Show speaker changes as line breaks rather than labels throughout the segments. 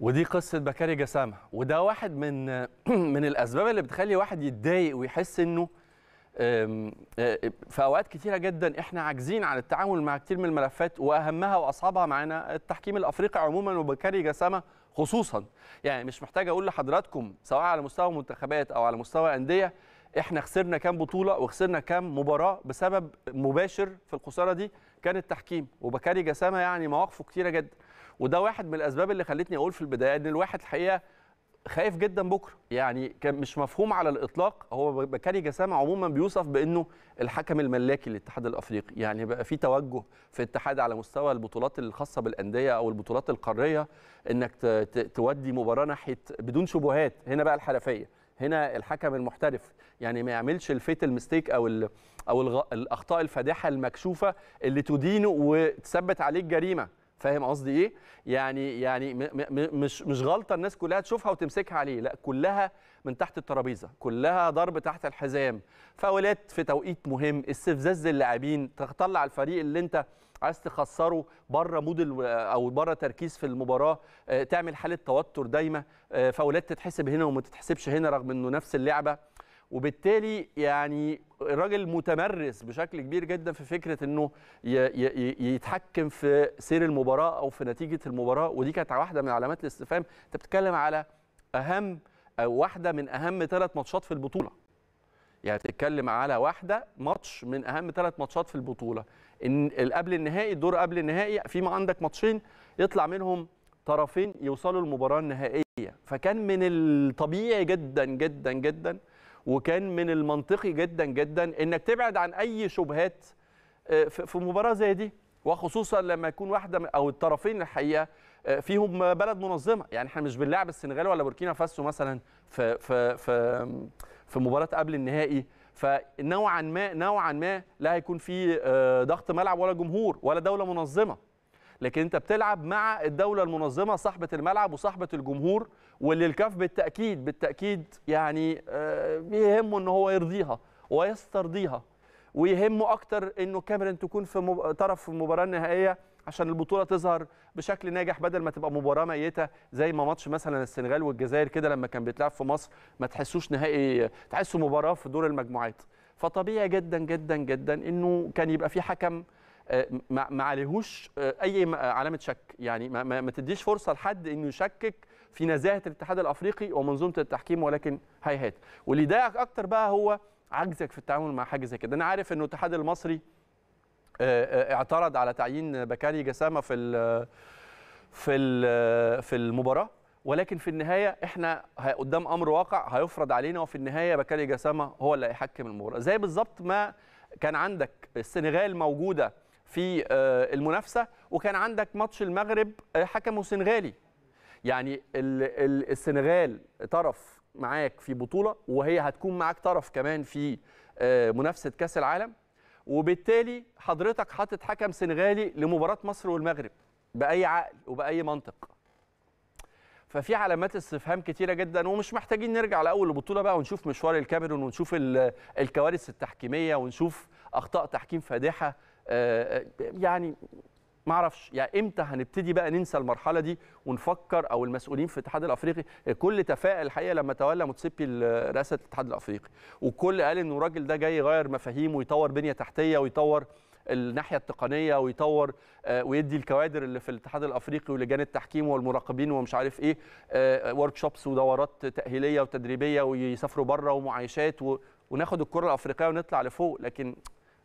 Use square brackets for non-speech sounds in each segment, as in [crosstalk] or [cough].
ودي قصه بكاري جسامه وده واحد من [clears throat] من الاسباب اللي بتخلي واحد يتضايق ويحس انه في اوقات كتيره جدا احنا عاجزين عن التعامل مع كتير من الملفات واهمها واصعبها معانا التحكيم الافريقي عموما وبكاري جسامه خصوصا يعني مش محتاج اقول لحضراتكم سواء على مستوى منتخبات او على مستوى انديه احنا خسرنا كام بطوله وخسرنا كام مباراه بسبب مباشر في الخساره دي كان التحكيم وبكاري جسامه يعني مواقفه كتيره جدا وده واحد من الاسباب اللي خلتني اقول في البدايه ان الواحد الحقيقه خايف جدا بكره يعني كان مش مفهوم على الاطلاق هو بكاري جسامه عموما بيوصف بانه الحكم الملاكي للاتحاد الافريقي يعني بقى في توجه في الاتحاد على مستوى البطولات الخاصه بالانديه او البطولات القاريه انك تودي مباراه ناحيه بدون شبهات هنا بقى الحرفيه هنا الحكم المحترف يعني ما يعملش الفيت المستيك او الـ او الاخطاء الفادحه المكشوفه اللي تدينه وتثبت عليه الجريمه فاهم قصدي ايه يعني يعني مش مش غلطه الناس كلها تشوفها وتمسكها عليه لا كلها من تحت الترابيزه كلها ضرب تحت الحزام فاولات في توقيت مهم استفزاز اللاعبين تطلع الفريق اللي انت عايز تخسره بره مود او بره تركيز في المباراه آه، تعمل حاله توتر دايما آه، فاولات تتحسب هنا وما تتحسبش هنا رغم انه نفس اللعبه وبالتالي يعني الراجل متمرس بشكل كبير جدا في فكره انه يتحكم في سير المباراه او في نتيجه المباراه ودي كانت واحده من علامات الاستفهام انت بتتكلم على اهم او واحده من اهم ثلاث ماتشات في البطوله يعني بتتكلم على واحده ماتش من اهم ثلاث ماتشات في البطوله ان قبل النهائي الدور قبل النهائي في ما عندك ماتشين يطلع منهم طرفين يوصلوا المباراه النهائيه فكان من الطبيعي جدا جدا جدا وكان من المنطقي جدا جدا انك تبعد عن اي شبهات آه، في مباراه زي دي وخصوصا لما يكون واحده او الطرفين الحقيقه آه، فيهم بلد منظمه يعني احنا مش بنلعب السنغال ولا بوركينا فاسو مثلا في في في في مباراه قبل النهائي فنوعا ما نوعا ما لا هيكون في آه، ضغط ملعب ولا جمهور ولا دوله منظمه لكن انت بتلعب مع الدوله المنظمه صاحبه الملعب وصاحبه الجمهور واللي الكاف بالتاكيد بالتاكيد يعني آه، بيهمه ان هو يرضيها ويسترضيها ويهمه اكتر انه كاميرون تكون في طرف المباراه النهائيه عشان البطوله تظهر بشكل ناجح بدل ما تبقى مباراه ميته زي ما ماتش مثلا السنغال والجزائر كده لما كان بيتلعب في مصر ما تحسوش نهائي تحسه مباراه في دور المجموعات فطبيعي جدا جدا جدا انه كان يبقى في حكم آه، ما عليهوش آه، اي آه، علامه شك يعني ما, ما تديش فرصه لحد انه يشكك في نزاهه الاتحاد الافريقي ومنظومه التحكيم ولكن هيهات واللي ضايقك اكتر بقى هو عجزك في التعامل مع حاجه زي كده انا عارف ان الاتحاد المصري اعترض على تعيين بكاري جسامه في ال في ال في المباراه ولكن في النهايه احنا قدام امر واقع هيفرض علينا وفي النهايه بكاري جسامه هو اللي هيحكم المباراه زي بالظبط ما كان عندك السنغال موجوده في آه، المنافسه وكان عندك ماتش المغرب آه، حكمه سنغالي يعني السنغال طرف معاك في بطوله وهي هتكون معاك طرف كمان في آه، منافسه كاس العالم وبالتالي حضرتك حاطط حكم سنغالي لمباراه مصر والمغرب باي عقل وباي منطق ففي علامات استفهام كتيره جدا ومش محتاجين نرجع لاول البطوله بقى ونشوف مشوار الكاميرون ونشوف الكوارث التحكيميه ونشوف اخطاء تحكيم فادحه آه، آه، يعني ما اعرفش يعني امتى هنبتدي بقى ننسى المرحله دي ونفكر او المسؤولين في الاتحاد الافريقي الكل تفائل الحقيقه لما تولى موتسيبي رئاسه الاتحاد الافريقي وكل قال انه الراجل ده جاي يغير مفاهيم ويطور بنيه تحتيه ويطور الناحيه التقنيه ويطور آه، ويدي الكوادر اللي في الاتحاد الافريقي ولجان التحكيم والمراقبين ومش عارف ايه ورك آه، شوبس ودورات تاهيليه وتدريبيه ويسافروا بره ومعايشات وناخد الكره الافريقيه ونطلع لفوق لكن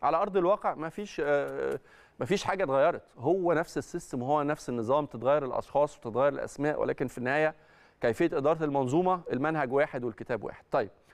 على ارض الواقع ما فيش آه، ما فيش حاجه اتغيرت هو نفس السيستم وهو نفس النظام تتغير الاشخاص وتتغير الاسماء ولكن في النهايه كيفيه اداره المنظومه المنهج واحد والكتاب واحد طيب